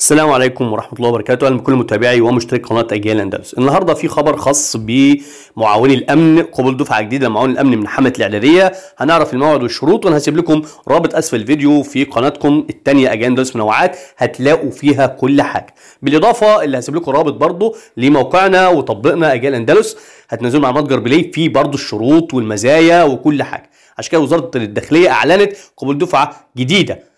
السلام عليكم ورحمة الله وبركاته أهلا بكل متابعي ومشترك قناة أجيال أندلس النهاردة في خبر خاص بمعاون الأمن قبول دفعة جديدة لمعاون الأمن من حملة الإعدادية هنعرف الموعد والشروط وأنا هسيب لكم رابط أسفل الفيديو في قناتكم الثانية أجيال أندلس منوعات هتلاقوا فيها كل حاجة بالإضافة اللي هسيب لكم رابط برضه لموقعنا وتطبيقنا أجيال أندلس هتنزلوا مع متجر بلاي فيه برضه الشروط والمزايا وكل حاجة عشان كده وزارة الداخلية أعلنت قبول دفعة جديدة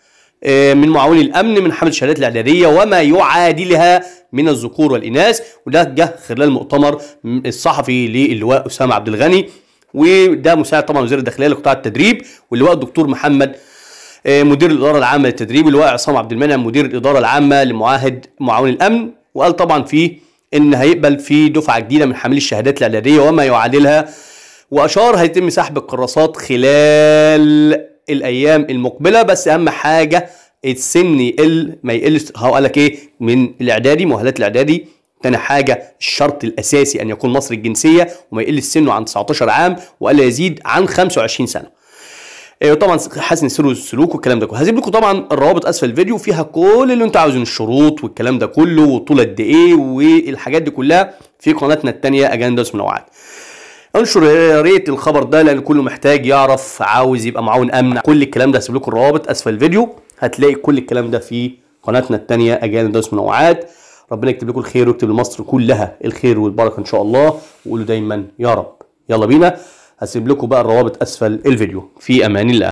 آه، من معاوني الامن من حامل الشهادات الاعداديه وما يعادلها من الذكور والاناث وده جه خلال مؤتمر الصحفي للواء اسامه عبد الغني وده مساعد طبعا وزير الداخليه لقطاع التدريب واللواء الدكتور محمد آه، مدير الاداره العامه للتدريب اللواء عصام عبد المنعم مدير الاداره العامه لمعاهد معاون الامن وقال طبعا فيه ان هيقبل في دفعه جديده من حاملي الشهادات الاعداديه وما يعادلها واشار هيتم سحب الكراسات خلال الايام المقبله بس اهم حاجه السن يقل ما يقلش هو قال لك ايه من الاعدادي مؤهلات الاعدادي تاني حاجة الشرط الأساسي أن يكون مصري الجنسية وما يقلش سنه عن 19 عام ولا يزيد عن 25 سنة. إيه، طبعا حسن سر السلوك والكلام ده كله هسيب لكم طبعا الروابط اسفل الفيديو فيها كل اللي انتوا عاوزين الشروط والكلام ده كله والطول قد ايه والحاجات دي كلها في قناتنا الثانيه أجندة منوعات انشر يا ريت الخبر ده لان كله محتاج يعرف عاوز يبقى معاون امن كل الكلام ده هسيب لكم الروابط اسفل الفيديو هتلاقي كل الكلام ده في قناتنا الثانيه اجانب دوس منوعات ربنا يكتب لكم الخير ويكتب لمصر كلها الخير والبركه ان شاء الله وقولوا دايما يا رب يلا بينا هسيب لكم بقى الروابط اسفل الفيديو في امان الله